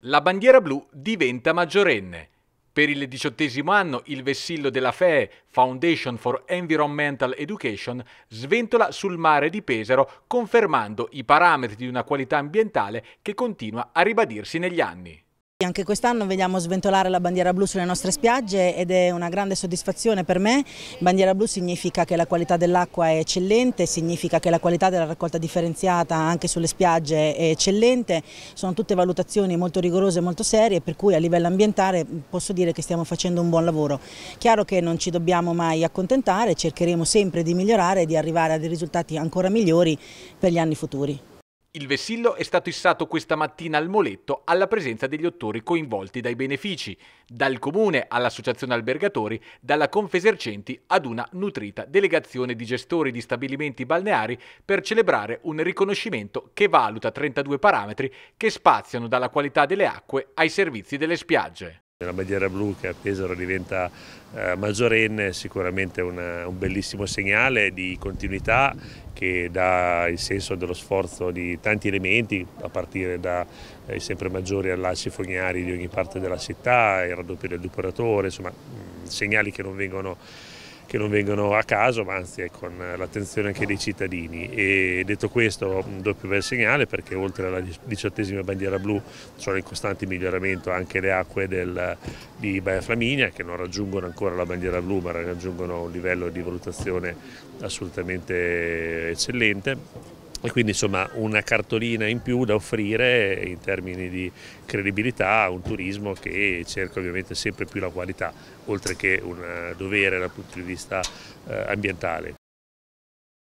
La bandiera blu diventa maggiorenne. Per il diciottesimo anno il vessillo della FEE, Foundation for Environmental Education, sventola sul mare di Pesaro confermando i parametri di una qualità ambientale che continua a ribadirsi negli anni. Anche quest'anno vediamo sventolare la bandiera blu sulle nostre spiagge ed è una grande soddisfazione per me. Bandiera blu significa che la qualità dell'acqua è eccellente, significa che la qualità della raccolta differenziata anche sulle spiagge è eccellente. Sono tutte valutazioni molto rigorose e molto serie per cui a livello ambientale posso dire che stiamo facendo un buon lavoro. Chiaro che non ci dobbiamo mai accontentare, cercheremo sempre di migliorare e di arrivare a dei risultati ancora migliori per gli anni futuri. Il vessillo è stato issato questa mattina al Moletto alla presenza degli ottori coinvolti dai benefici, dal comune all'associazione albergatori, dalla Confesercenti ad una nutrita delegazione di gestori di stabilimenti balneari per celebrare un riconoscimento che valuta 32 parametri che spaziano dalla qualità delle acque ai servizi delle spiagge. La bandiera blu che a Pesaro diventa eh, maggiorenne è sicuramente una, un bellissimo segnale di continuità che dà il senso dello sforzo di tanti elementi, a partire dai eh, sempre maggiori allacci fognari di ogni parte della città, il raddoppio del depuratore, insomma mh, mm, segnali che non vengono che non vengono a caso, ma anzi è con l'attenzione anche dei cittadini. E detto questo, un doppio bel segnale perché oltre alla diciottesima bandiera blu sono in costante miglioramento anche le acque del, di Baia Flaminia che non raggiungono ancora la bandiera blu ma raggiungono un livello di valutazione assolutamente eccellente e quindi insomma una cartolina in più da offrire in termini di credibilità a un turismo che cerca ovviamente sempre più la qualità oltre che un eh, dovere dal punto di vista eh, ambientale.